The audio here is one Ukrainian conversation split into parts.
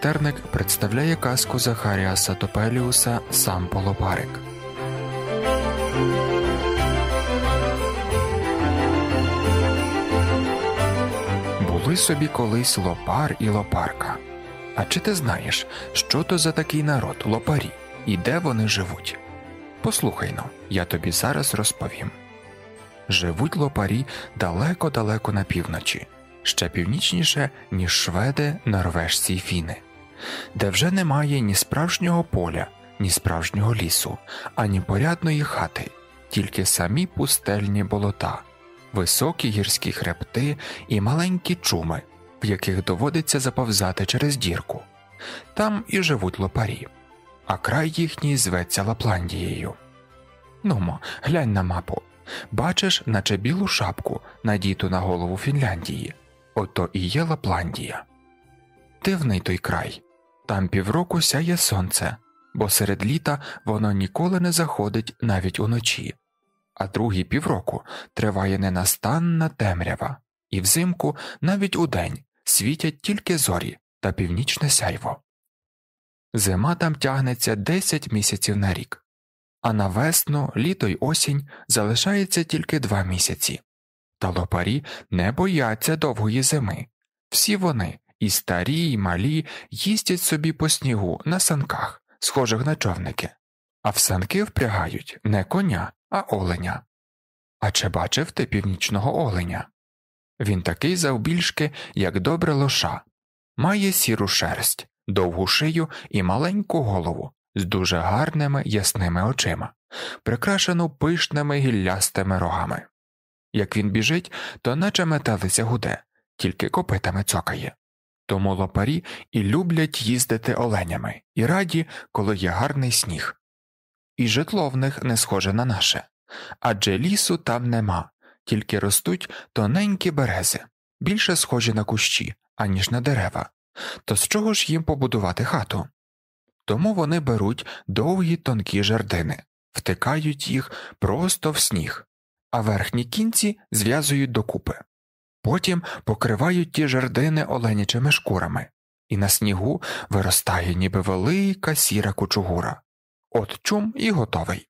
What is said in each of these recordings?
характерник представляє казку Захаріаса Топеліуса Сам Полопарик. Були собі колись лопар і лопарка. А чи ти знаєш, що то за такий народ лопарі і де вони живуть? Послухай ну, я тобі зараз розповім. Живуть лопарі далеко-далеко на півночі, ще північніше, ніж шведи, норвежці й фіни де вже немає ні справжнього поля, ні справжнього лісу, ані порядної хати, тільки самі пустельні болота, високі гірські хребти і маленькі чуми, в яких доводиться заповзати через дірку. Там і живуть лопарі, а край їхній зветься Лапландією. Нумо, глянь на мапу. Бачиш, наче білу шапку, надіту на голову Фінляндії. Ото і є Лапландія. Дивний той край. Там півроку сяє сонце, бо серед літа воно ніколи не заходить навіть уночі, а другі півроку триває ненастанна темрява, і взимку навіть удень світять тільки зорі та північне сяйво. Зима там тягнеться 10 місяців на рік, а на весну, літо й осінь залишається тільки два місяці. Та лопарі не бояться довгої зими. Всі вони, і старі, і малі їздять собі по снігу на санках, схожих на човники, а в санки впрягають не коня, а оленя. А чи бачив ти північного оленя? Він такий завбільшки, як добре лоша, має сіру шерсть, довгу шию і маленьку голову з дуже гарними ясними очима, прикрашену пишними гіллястими рогами. Як він біжить, то наче металися гуде, тільки копитами цокає. Тому лопарі і люблять їздити оленями і раді, коли є гарний сніг. І житло в них не схоже на наше адже лісу там нема, тільки ростуть тоненькі берези, більше схожі на кущі, аніж на дерева. То з чого ж їм побудувати хату? Тому вони беруть довгі тонкі жердини, втикають їх просто в сніг, а верхні кінці зв'язують докупи. Потім покривають ті жердини оленячими шкурами, і на снігу виростає ніби велика сіра кучугура. От чум і готовий.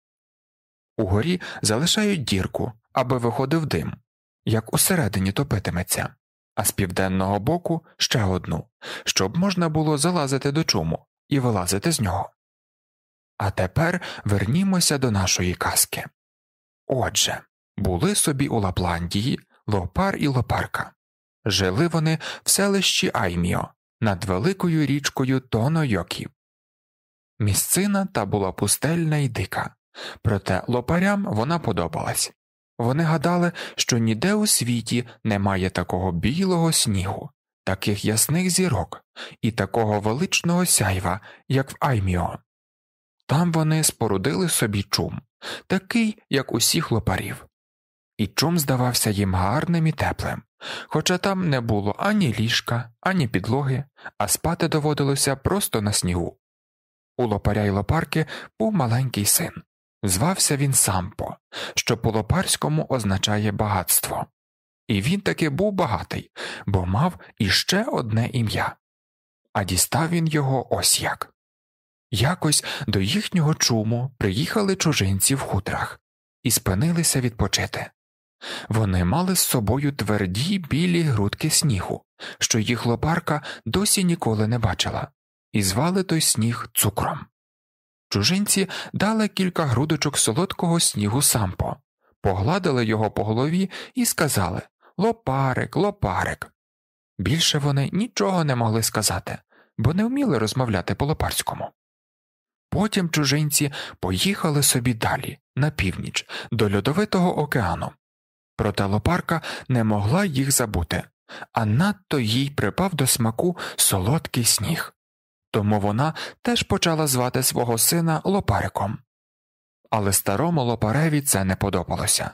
Угорі залишають дірку, аби виходив дим, як усередині топитиметься, а з південного боку ще одну, щоб можна було залазити до чуму і вилазити з нього. А тепер вернімося до нашої казки. Отже, були собі у Лапландії лопар і лопарка. Жили вони в селищі Айміо над великою річкою Тонойокі. Місцина та була пустельна і дика, проте лопарям вона подобалась. Вони гадали, що ніде у світі немає такого білого снігу, таких ясних зірок і такого величного сяйва, як в Айміо. Там вони спорудили собі чум, такий, як усіх лопарів, і чум здавався їм гарним і теплим, хоча там не було ані ліжка, ані підлоги, а спати доводилося просто на снігу. У лопаря й лопарки був маленький син. Звався він Сампо, що по лопарському означає багатство. І він таки був багатий, бо мав іще одне ім'я. А дістав він його ось як. Якось до їхнього чуму приїхали чужинці в хутрах і спинилися відпочити. Вони мали з собою тверді білі грудки снігу, що їх лопарка досі ніколи не бачила, і звали той сніг цукром. Чужинці дали кілька грудочок солодкого снігу сампо, погладили його по голові і сказали Лопарик, лопарик. Більше вони нічого не могли сказати, бо не вміли розмовляти по лопарському. Потім чужинці поїхали собі далі, на північ, до Льодовитого океану проте лопарка не могла їх забути, а надто їй припав до смаку солодкий сніг. Тому вона теж почала звати свого сина лопариком. Але старому лопареві це не подобалося.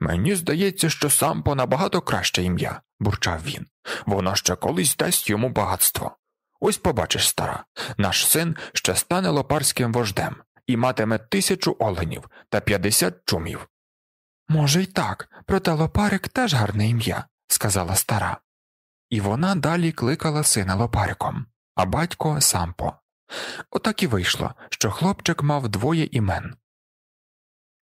Мені здається, що Сампо набагато краще ім'я, бурчав він, вона ще колись дасть йому багатство. Ось побачиш, стара, наш син ще стане лопарським вождем і матиме тисячу оленів та п'ятдесят чумів. Може, й так, проте лопарик теж гарне ім'я, сказала стара. І вона далі кликала сина лопариком, а батько сампо. Отак і вийшло, що хлопчик мав двоє імен.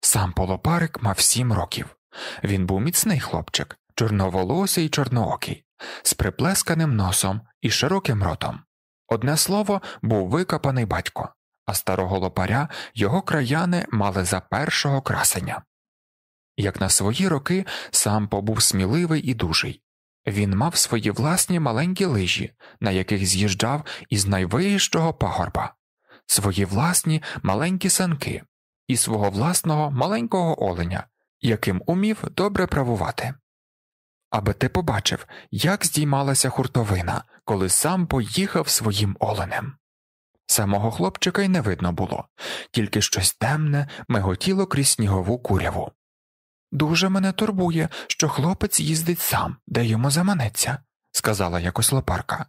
Сам лопарик мав сім років. Він був міцний хлопчик, чорноволосий і чорноокий, з приплесканим носом і широким ротом. Одне слово, був викопаний батько, а старого лопаря його краяни мали за першого красення як на свої роки сам побув сміливий і дужий. Він мав свої власні маленькі лижі, на яких з'їжджав із найвищого пагорба, свої власні маленькі санки і свого власного маленького оленя, яким умів добре правувати. Аби ти побачив, як здіймалася хуртовина, коли сам поїхав своїм оленем. Самого хлопчика й не видно було, тільки щось темне миготіло крізь снігову куряву. Дуже мене турбує, що хлопець їздить сам, де йому заманеться, сказала якось лопарка.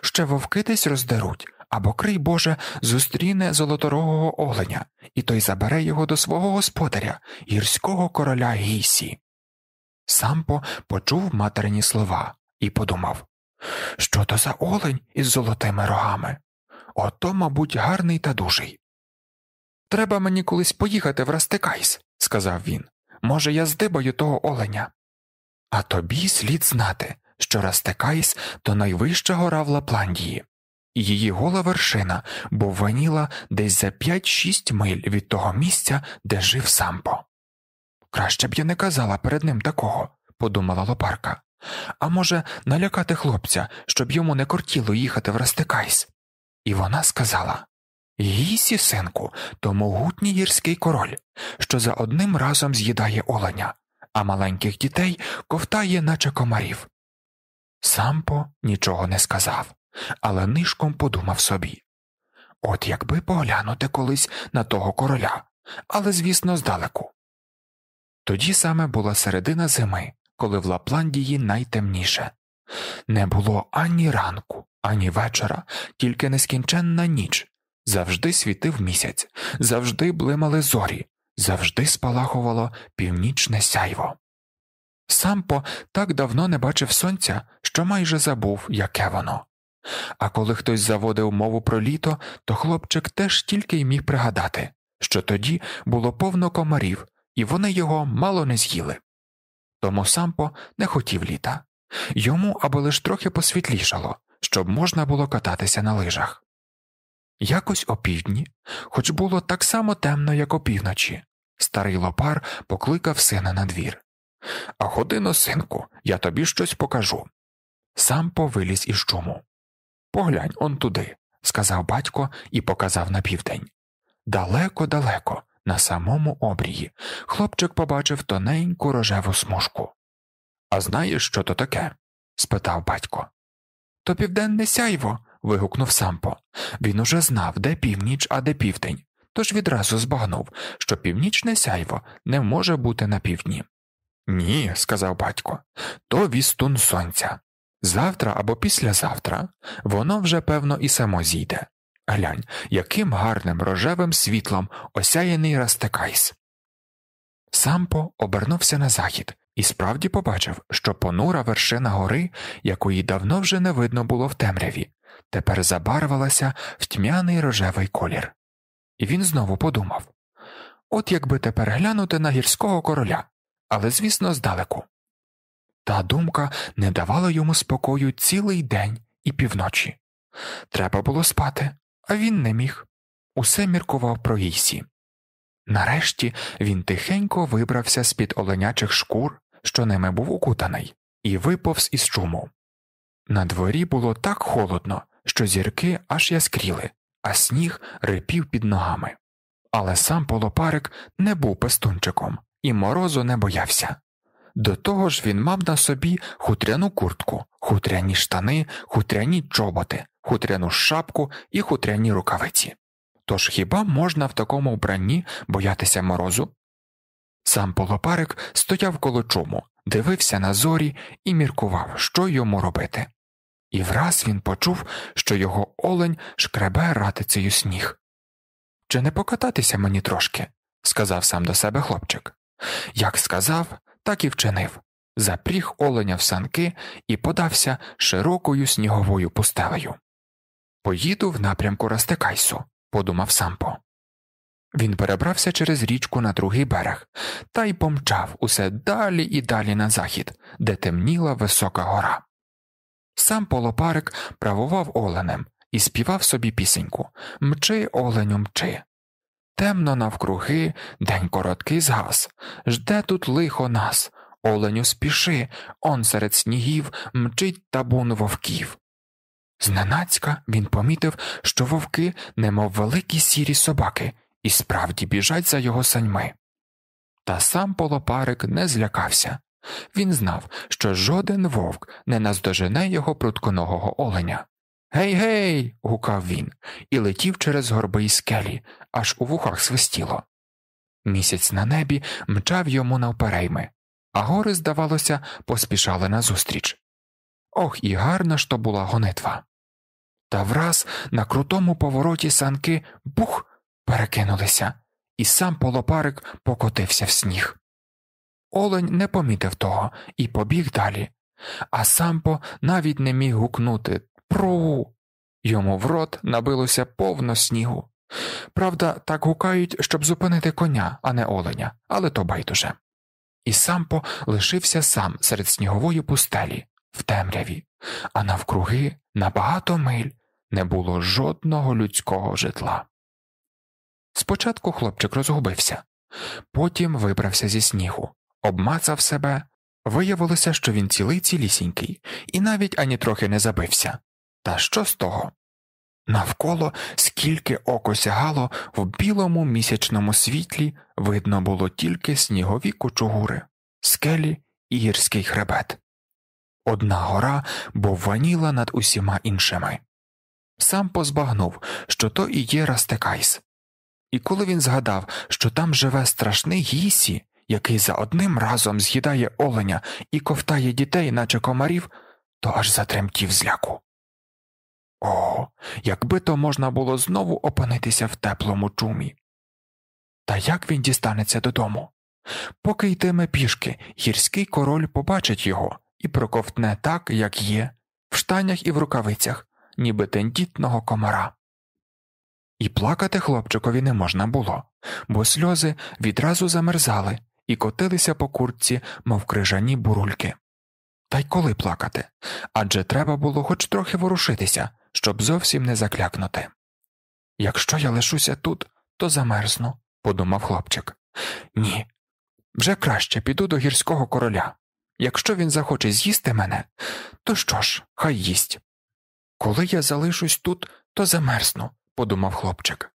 Ще вовки десь роздеруть, або, крий Боже, зустріне золоторогого оленя, і той забере його до свого господаря, гірського короля Гісі. Сампо почув материні слова і подумав Що то за олень із золотими рогами? Ото, мабуть, гарний та дужий. Треба мені колись поїхати в Растекайс, сказав він може, я здибаю того оленя. А тобі слід знати, що розтикаєсь, то найвища гора в Лапландії, її гола вершина бувваніла десь за 5-6 миль від того місця, де жив сампо. Краще б я не казала перед ним такого, подумала лопарка. А може, налякати хлопця, щоб йому не кортіло їхати в Растикайс. І вона сказала Її сісенку то могутній гірський король, що за одним разом з'їдає оленя, а маленьких дітей ковтає, наче комарів. Сампо нічого не сказав, але нишком подумав собі От якби поглянути колись на того короля, але, звісно, здалеку. Тоді саме була середина зими, коли в Лапландії найтемніше. Не було ані ранку, ані вечора, тільки нескінченна ніч завжди світив місяць, завжди блимали зорі, завжди спалахувало північне сяйво. Сампо так давно не бачив сонця, що майже забув, яке воно. А коли хтось заводив мову про літо, то хлопчик теж тільки й міг пригадати, що тоді було повно комарів, і вони його мало не з'їли. Тому сампо не хотів літа йому аби лиш трохи посвітлішало, щоб можна було кататися на лижах. Якось опівдні, хоч було так само темно, як опівночі, старий лопар покликав сина на двір. А годину, синку, я тобі щось покажу. Сам повиліз із чуму. Поглянь он туди, сказав батько і показав на південь. Далеко, далеко, на самому обрії, хлопчик побачив тоненьку рожеву смужку. А знаєш, що то таке? спитав батько. То південне сяйво. вигукнув сампо. Він уже знав, де північ, а де південь, тож відразу збагнув, що північне сяйво не може бути на півдні. Ні, сказав батько, то вістун сонця. Завтра або післязавтра воно вже, певно, і само зійде. Глянь, яким гарним рожевим світлом осяяний Растекайс. Сампо обернувся на захід і справді побачив, що понура вершина гори, якої давно вже не видно було в темряві, тепер забарвалася в тьмяний рожевий колір. І він знову подумав от якби тепер глянути на гірського короля, але, звісно, здалеку. Та думка не давала йому спокою цілий день і півночі. Треба було спати, а він не міг. Усе міркував про Гійсі. Нарешті він тихенько вибрався з під оленячих шкур, що ними був укутаний, і виповз із чуму. На дворі було так холодно, що зірки аж яскріли, а сніг рипів під ногами. Але сам полопарик не був пестунчиком і морозу не боявся. До того ж він мав на собі хутряну куртку, хутряні штани, хутряні чоботи, хутряну шапку і хутряні рукавиці. Тож хіба можна в такому вбранні боятися морозу? Сам полопарик стояв коло чому, дивився на зорі і міркував, що йому робити. І враз він почув, що його олень шкребе ратицею сніг. Чи не покататися мені трошки? сказав сам до себе хлопчик. Як сказав, так і вчинив. Запріг оленя в санки і подався широкою сніговою пустелею. Поїду в напрямку Растекайсу, подумав сампо. Він перебрався через річку на другий берег та й помчав усе далі і далі на захід, де темніла висока гора. Сам полопарик правував оленем і співав собі пісеньку Мчи, оленю, мчи. Темно навкруги, день короткий згас. Жде тут лихо нас, оленю спіши, он серед снігів мчить табун вовків. Зненацька він помітив, що вовки, немов великі сірі собаки, і справді біжать за його саньми. Та сам полопарик не злякався він знав, що жоден вовк не наздожене його прутконогого оленя. Гей гей. гукав він і летів через горби й скелі, аж у вухах свистіло. Місяць на небі мчав йому навперейми, а гори, здавалося, поспішали назустріч. Ох, і гарна ж то була гонитва. Та враз на крутому повороті санки бух перекинулися, і сам полопарик покотився в сніг. Олень не помітив того і побіг далі, а сампо навіть не міг гукнути Пру. Йому в рот набилося повно снігу. Правда, так гукають, щоб зупинити коня, а не оленя, але то байдуже. І сампо лишився сам серед снігової пустелі, в темряві, а навкруги на багато миль не було жодного людського житла. Спочатку хлопчик розгубився, потім вибрався зі снігу, обмацав себе. Виявилося, що він цілий цілісінький і навіть ані трохи не забився. Та що з того? Навколо, скільки око сягало, в білому місячному світлі видно було тільки снігові кучугури, скелі і гірський хребет. Одна гора бовваніла над усіма іншими. Сам позбагнув, що то і є Растекайс, і коли він згадав, що там живе страшний гісі, який за одним разом з'їдає оленя і ковтає дітей, наче комарів, то аж затремтів зляку. О, якби то можна було знову опинитися в теплому чумі. Та як він дістанеться додому? Поки йтиме пішки, гірський король побачить його і проковтне так, як є, в штанях і в рукавицях, ніби тендітного комара і плакати хлопчикові не можна було, бо сльози відразу замерзали і котилися по куртці, мов крижані бурульки. Та й коли плакати? Адже треба було хоч трохи ворушитися, щоб зовсім не заклякнути. Якщо я лишуся тут, то замерзну, подумав хлопчик. Ні. Вже краще піду до гірського короля. Якщо він захоче з'їсти мене, то що ж, хай їсть. Коли я залишусь тут, то замерзну, подумав хлопчик.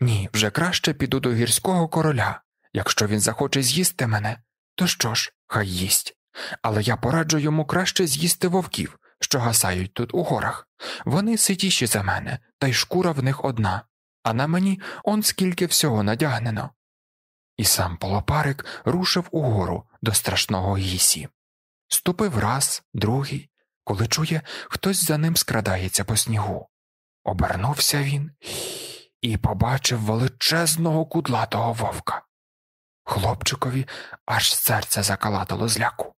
Ні, вже краще піду до гірського короля. Якщо він захоче з'їсти мене, то що ж, хай їсть. Але я пораджу йому краще з'їсти вовків, що гасають тут у горах. Вони ситіші за мене, та й шкура в них одна, а на мені он скільки всього надягнено. І сам полопарик рушив угору до страшного гісі. Ступив раз, другий, коли чує, хтось за ним скрадається по снігу. Обернувся він і побачив величезного кудлатого вовка. Хлопчикові аж серце закалатило зляку,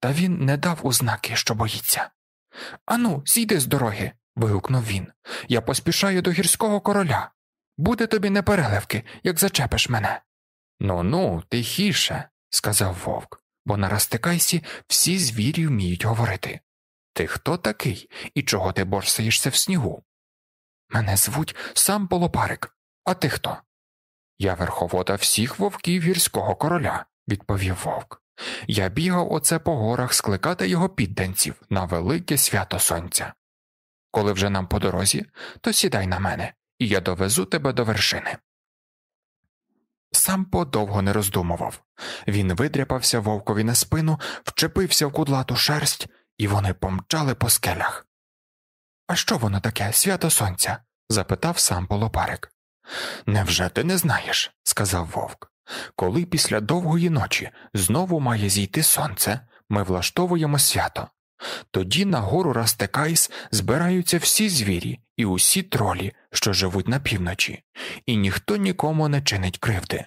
та він не дав ознаки, що боїться. Ану, зійди з дороги. вигукнув він. Я поспішаю до гірського короля. Буде тобі непереливки, як зачепиш мене. Ну ну, тихіше, сказав вовк, бо на Растикайсі всі звірі вміють говорити. Ти хто такий і чого ти борсаєшся в снігу? Мене звуть сам Полопарик. А ти хто? Я верховода всіх вовків гірського короля, відповів вовк. Я бігав оце по горах скликати його підданців на велике свято сонця. Коли вже нам по дорозі, то сідай на мене, і я довезу тебе до вершини. Сам подовго не роздумував. Він видряпався вовкові на спину, вчепився в кудлату шерсть, і вони помчали по скелях. А що воно таке, свято сонця? запитав сам полопарик. Невже ти не знаєш? сказав вовк. Коли після довгої ночі знову має зійти сонце, ми влаштовуємо свято. Тоді на гору Растекайс збираються всі звірі і усі тролі, що живуть на півночі, і ніхто нікому не чинить кривди.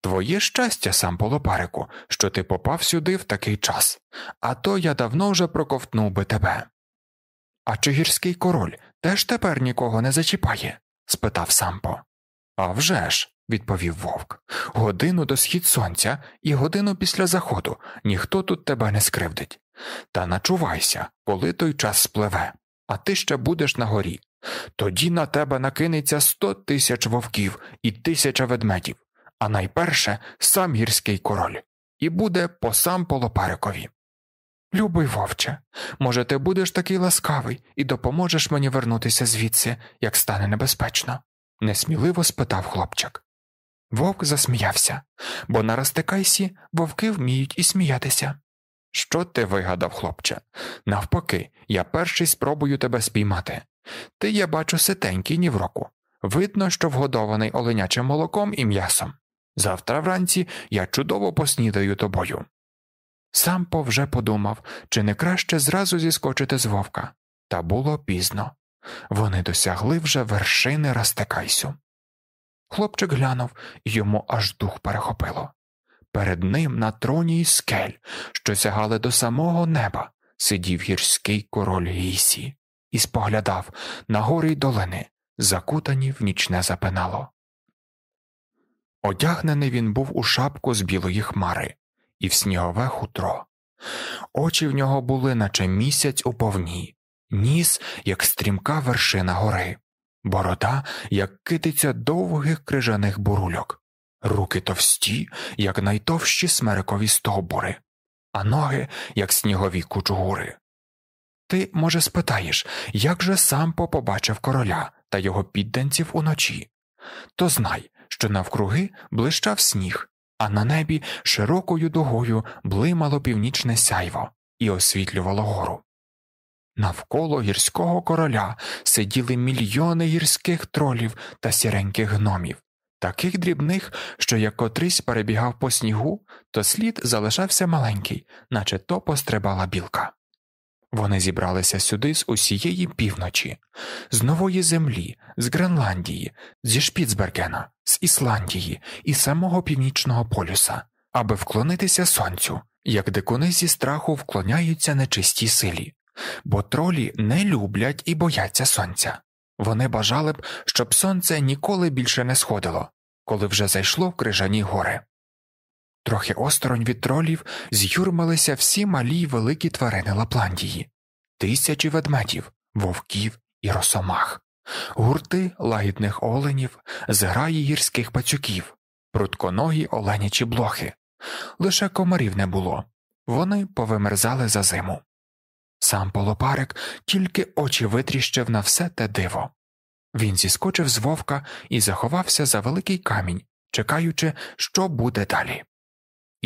Твоє щастя, сам полопарику, що ти попав сюди в такий час, а то я давно вже проковтнув би тебе. А чи гірський король теж тепер нікого не зачіпає? спитав сампо. «А вже ж», – відповів вовк, годину до схід сонця і годину після заходу ніхто тут тебе не скривдить. Та начувайся, коли той час спливе, а ти ще будеш на горі. Тоді на тебе накинеться сто тисяч вовків і тисяча ведмедів, а найперше сам гірський король, і буде по сам полопарикові. Любий вовче, може, ти будеш такий ласкавий і допоможеш мені вернутися звідси, як стане небезпечно? несміливо спитав хлопчик. Вовк засміявся, бо на Растикайсі вовки вміють і сміятися. Що ти вигадав, хлопче? Навпаки, я перший спробую тебе спіймати. Ти, я бачу, ситенький ні в року. Видно, що вгодований оленячим молоком і м'ясом. Завтра вранці я чудово поснідаю тобою. Сампо вже подумав, чи не краще зразу зіскочити з вовка. Та було пізно. Вони досягли вже вершини Растекайсю. Хлопчик глянув, і йому аж дух перехопило. Перед ним на троні й скель, що сягали до самого неба, сидів гірський король Гісі і споглядав на гори й долини, закутані в нічне запинало. Одягнений він був у шапку з білої хмари, і в снігове хутро. Очі в нього були, наче місяць у повні, ніс, як стрімка вершина гори, борода, як китиця довгих крижаних бурульок, руки товсті, як найтовщі смерикові стовбури, а ноги, як снігові кучугури. Ти, може, спитаєш, як же сам побачив короля та його підданців уночі? То знай, що навкруги блищав сніг, а на небі широкою дугою блимало північне сяйво і освітлювало гору. Навколо гірського короля сиділи мільйони гірських тролів та сіреньких гномів, таких дрібних, що як котрись перебігав по снігу, то слід залишався маленький, наче то пострибала білка. Вони зібралися сюди з усієї півночі, з нової землі, з Гренландії, зі Шпіцбергена, з Ісландії і самого північного полюса, аби вклонитися сонцю, як дикуни зі страху вклоняються нечистій силі, бо тролі не люблять і бояться сонця. Вони бажали б, щоб сонце ніколи більше не сходило, коли вже зайшло в крижані гори. Трохи осторонь від тролів з'юрмалися всі малі й великі тварини Лапландії, тисячі ведмедів, вовків і росомах, гурти лагідних оленів, зграї гірських пацюків, прутконогі оленячі блохи. Лише комарів не було, вони повимерзали за зиму. Сам полопарик тільки очі витріщив на все те диво. Він зіскочив з вовка і заховався за великий камінь, чекаючи, що буде далі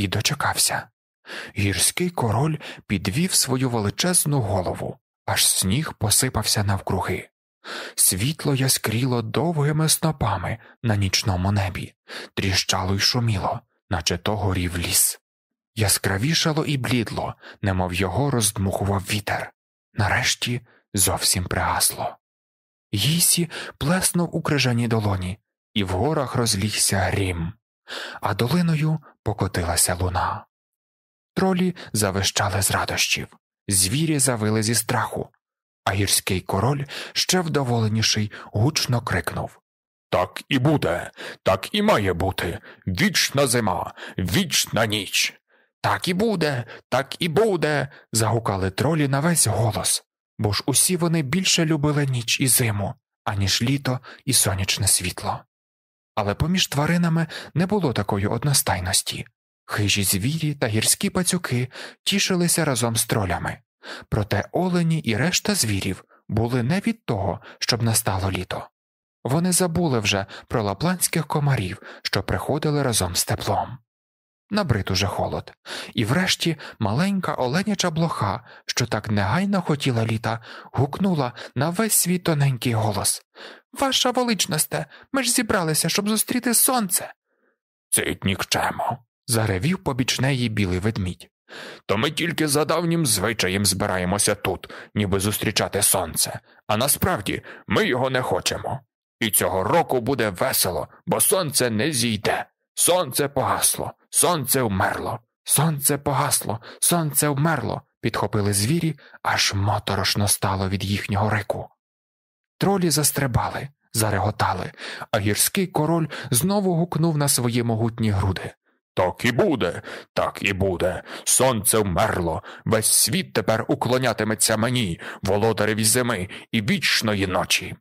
і дочекався. Гірський король підвів свою величезну голову, аж сніг посипався навкруги. Світло яскріло довгими снопами на нічному небі, тріщало й шуміло, наче то горів ліс. Яскравішало і блідло, немов його роздмухував вітер. Нарешті зовсім пригасло. Гісі плеснув у крижаній долоні, і в горах розлігся грім а долиною покотилася луна. Тролі завищали з радощів, звірі завили зі страху, а гірський король ще вдоволеніший гучно крикнув Так і буде, так і має бути. Вічна зима, вічна ніч. Так і буде, так і буде. загукали тролі на весь голос, бо ж усі вони більше любили ніч і зиму, аніж літо і сонячне світло але поміж тваринами не було такої одностайності. Хижі звірі та гірські пацюки тішилися разом з тролями, проте олені і решта звірів були не від того, щоб настало літо. Вони забули вже про лапландських комарів, що приходили разом з теплом набрид уже холод, і врешті маленька оленяча блоха, що так негайно хотіла літа, гукнула на весь свій тоненький голос Ваша величносте, ми ж зібралися, щоб зустріти сонце. Цить нікчемо. заревів побіч неї білий ведмідь. То ми тільки за давнім звичаєм збираємося тут, ніби зустрічати сонце, а насправді ми його не хочемо. І цього року буде весело, бо сонце не зійде. Сонце погасло. Сонце вмерло, сонце погасло, сонце вмерло. Підхопили звірі, аж моторошно стало від їхнього рику. Тролі застрибали, зареготали, а гірський король знову гукнув на свої могутні груди. Так і буде, так і буде. Сонце вмерло, весь світ тепер уклонятиметься мені, володареві зими і вічної ночі.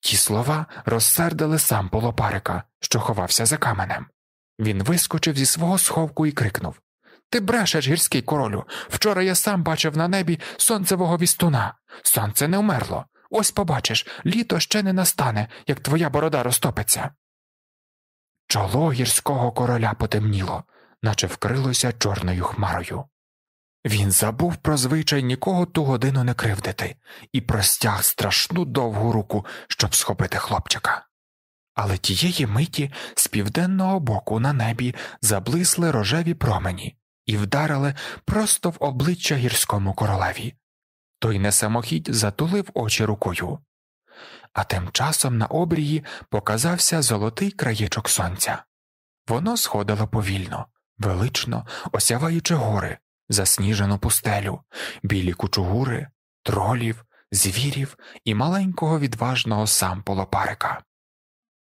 Ті слова розсердили сам полопарика, що ховався за каменем. Він вискочив зі свого сховку і крикнув Ти брешеш, гірський королю. Вчора я сам бачив на небі сонцевого вістуна. Сонце не вмерло. Ось побачиш, літо ще не настане, як твоя борода розтопиться. Чоло гірського короля потемніло, наче вкрилося чорною хмарою. Він забув про звичай нікого ту годину не кривдити і простяг страшну довгу руку, щоб схопити хлопчика але тієї миті з південного боку на небі заблисли рожеві промені і вдарили просто в обличчя гірському королеві. Той несамохідь затулив очі рукою. А тим часом на обрії показався золотий краєчок сонця. Воно сходило повільно, велично осяваючи гори, засніжену пустелю, білі кучугури, тролів, звірів і маленького відважного самполопарика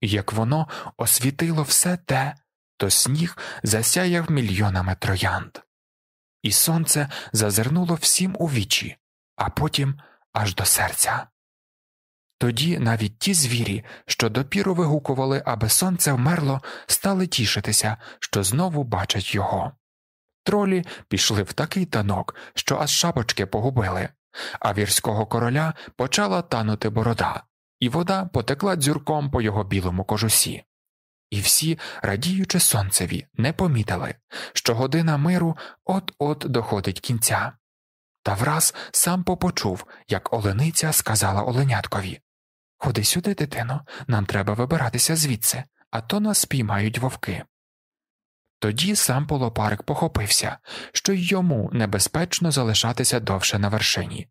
як воно освітило все те, то сніг засяяв мільйонами троянд. І сонце зазирнуло всім у вічі, а потім аж до серця. Тоді навіть ті звірі, що допіру вигукували, аби сонце вмерло, стали тішитися, що знову бачать його. Тролі пішли в такий танок, що аж шапочки погубили, а вірського короля почала танути борода, і вода потекла дзюрком по його білому кожусі. І всі, радіючи сонцеві, не помітили, що година миру от от доходить кінця. Та враз сам попочув, як олениця сказала оленяткові Ходи сюди, дитино, нам треба вибиратися звідси, а то нас спіймають вовки. Тоді сам полопарик похопився, що й йому небезпечно залишатися довше на вершині,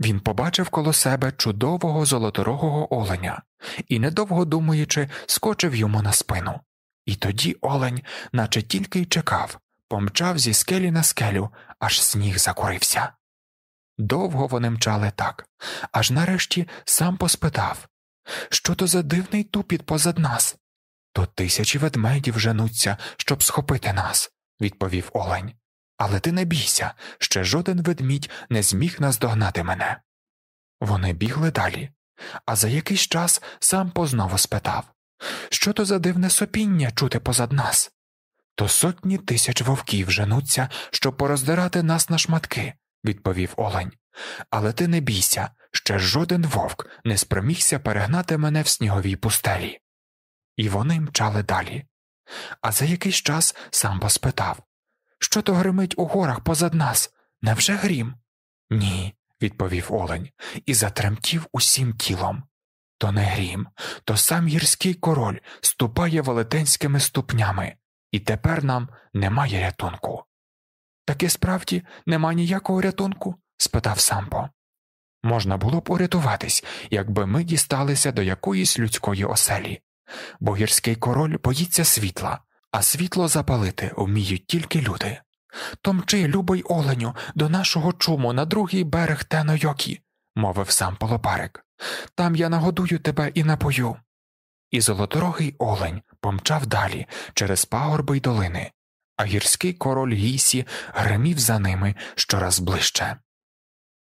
він побачив коло себе чудового золоторогого оленя і, недовго думаючи, скочив йому на спину. І тоді олень, наче тільки й чекав, помчав зі скелі на скелю, аж сніг закурився. Довго вони мчали так, аж нарешті сам поспитав що то за дивний тупіт позад нас? То тисячі ведмедів женуться, щоб схопити нас, відповів олень але ти не бійся, ще жоден ведмідь не зміг наздогнати мене. Вони бігли далі, а за якийсь час сам познову спитав Що то за дивне сопіння чути позад нас? То сотні тисяч вовків женуться, щоб пороздирати нас на шматки, відповів олень. Але ти не бійся, ще жоден вовк не спромігся перегнати мене в сніговій пустелі. І вони мчали далі. А за якийсь час сам поспитав що то гримить у горах позад нас? Невже грім? Ні, відповів олень і затремтів усім тілом. То не грім, то сам гірський король ступає велетенськими ступнями, і тепер нам немає рятунку. Таки справді нема ніякого рятунку? спитав сампо. Можна було б урятуватись, якби ми дісталися до якоїсь людської оселі, бо гірський король боїться світла, а світло запалити вміють тільки люди. Томчи, любий оленю, до нашого чуму на другий берег Тенойокі, мовив сам полопарик. Там я нагодую тебе і напою. І золоторогий олень помчав далі через пагорби й долини, а гірський король Гісі гримів за ними щораз ближче.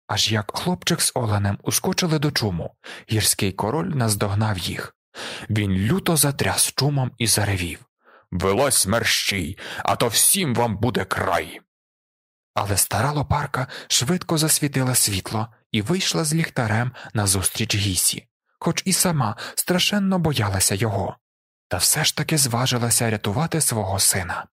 Аж як хлопчик з оленем ускочили до чуму, гірський король наздогнав їх. Він люто затряс чумом і заревів. Велось мерщій, а то всім вам буде край. Але стара лопарка швидко засвітила світло і вийшла з ліхтарем назустріч гісі, хоч і сама страшенно боялася його, та все ж таки зважилася рятувати свого сина.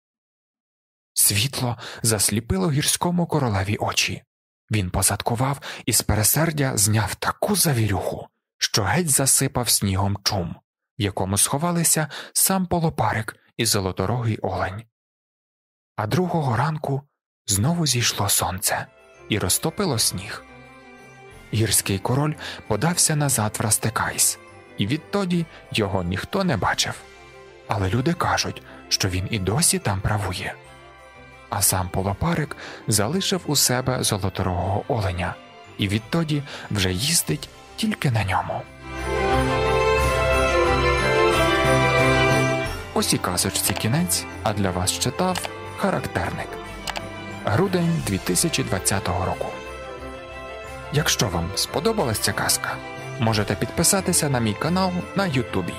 Світло засліпило гірському королеві очі. Він позадкував і з пересердя зняв таку завірюху, що геть засипав снігом чум, в якому сховалися сам полопарик і золоторогий олень. А другого ранку знову зійшло сонце і розтопило сніг. Гірський король подався назад в Растекайс, і відтоді його ніхто не бачив. Але люди кажуть, що він і досі там правує. А сам полопарик залишив у себе золоторогого оленя і відтоді вже їздить тільки на ньому. Ось і казочці кінець, а для вас читав Характерник Грудень 2020 року. Якщо вам сподобалася ця казка, можете підписатися на мій канал на Ютубі.